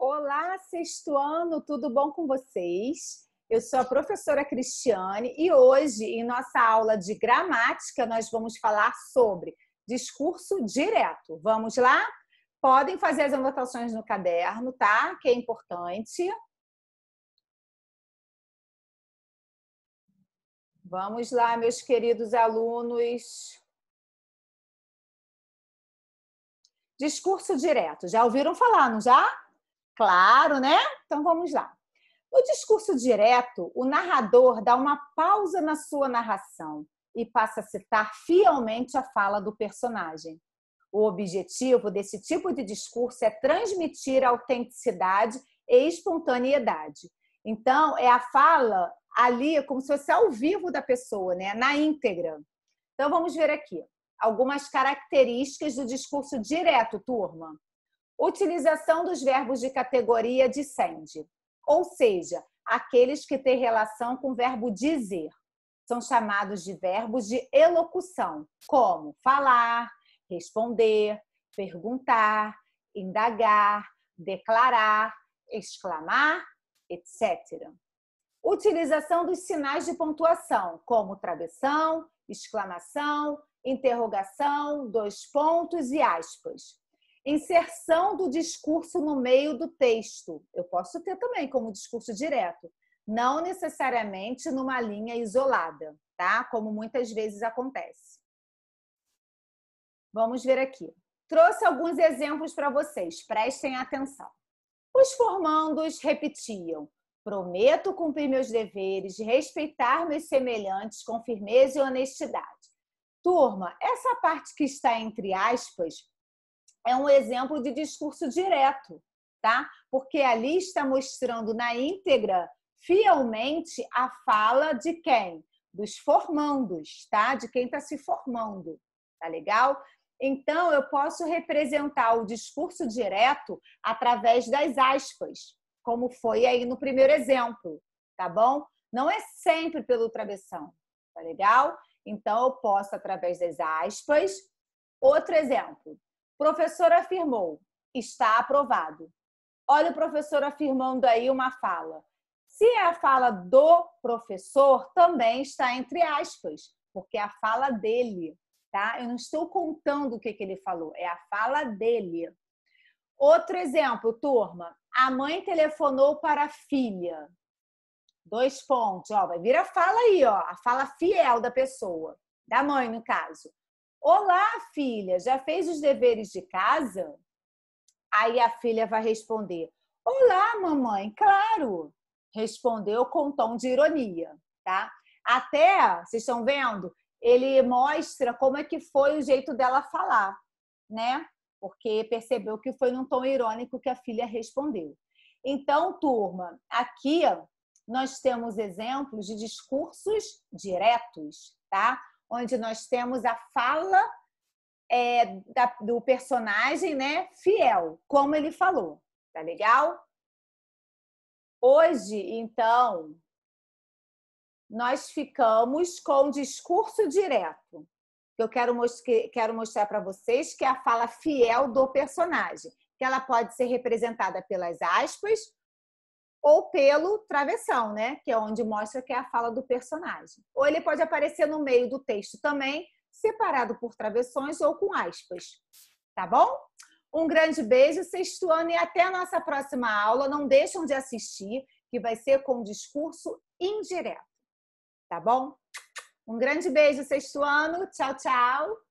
Olá, sexto ano, tudo bom com vocês? Eu sou a professora Cristiane e hoje, em nossa aula de gramática, nós vamos falar sobre discurso direto. Vamos lá? Podem fazer as anotações no caderno, tá? Que é importante. Vamos lá, meus queridos alunos. Discurso direto. Já ouviram falar, não já? Claro, né? Então vamos lá. No discurso direto, o narrador dá uma pausa na sua narração e passa a citar fielmente a fala do personagem. O objetivo desse tipo de discurso é transmitir autenticidade e espontaneidade. Então, é a fala ali como se fosse ao vivo da pessoa, né? na íntegra. Então, vamos ver aqui algumas características do discurso direto, turma. Utilização dos verbos de categoria descende, ou seja, aqueles que têm relação com o verbo dizer. São chamados de verbos de elocução, como falar, responder, perguntar, indagar, declarar, exclamar, etc. Utilização dos sinais de pontuação, como travessão, exclamação, interrogação, dois pontos e aspas. Inserção do discurso no meio do texto. Eu posso ter também como discurso direto, não necessariamente numa linha isolada, tá? Como muitas vezes acontece. Vamos ver aqui. Trouxe alguns exemplos para vocês, prestem atenção. Os formandos repetiam: prometo cumprir meus deveres, respeitar meus semelhantes com firmeza e honestidade. Turma, essa parte que está entre aspas é um exemplo de discurso direto, tá? Porque ali está mostrando na íntegra, fielmente, a fala de quem? Dos formandos, tá? De quem está se formando, tá legal? Então, eu posso representar o discurso direto através das aspas, como foi aí no primeiro exemplo, tá bom? Não é sempre pelo travessão, tá legal? Então, eu posso através das aspas. Outro exemplo, Professor afirmou, está aprovado. Olha o professor afirmando aí uma fala. Se é a fala do professor, também está entre aspas, porque é a fala dele, tá? Eu não estou contando o que, que ele falou, é a fala dele. Outro exemplo, turma. A mãe telefonou para a filha. Dois pontos, ó, vai vir a fala aí, ó, a fala fiel da pessoa, da mãe no caso. Olá, filha, já fez os deveres de casa? Aí a filha vai responder: Olá, mamãe, claro. Respondeu com tom de ironia, tá? Até, vocês estão vendo? Ele mostra como é que foi o jeito dela falar, né? Porque percebeu que foi num tom irônico que a filha respondeu. Então, turma, aqui nós temos exemplos de discursos diretos, tá? onde nós temos a fala é, da, do personagem, né? Fiel, como ele falou. Tá legal? Hoje, então, nós ficamos com o discurso direto. Eu quero, most quero mostrar para vocês que é a fala fiel do personagem, que ela pode ser representada pelas aspas ou pelo travessão, né? Que é onde mostra que é a fala do personagem. Ou ele pode aparecer no meio do texto também, separado por travessões ou com aspas. Tá bom? Um grande beijo, sexto ano, e até a nossa próxima aula. Não deixam de assistir, que vai ser com discurso indireto. Tá bom? Um grande beijo, sexto ano. Tchau, tchau.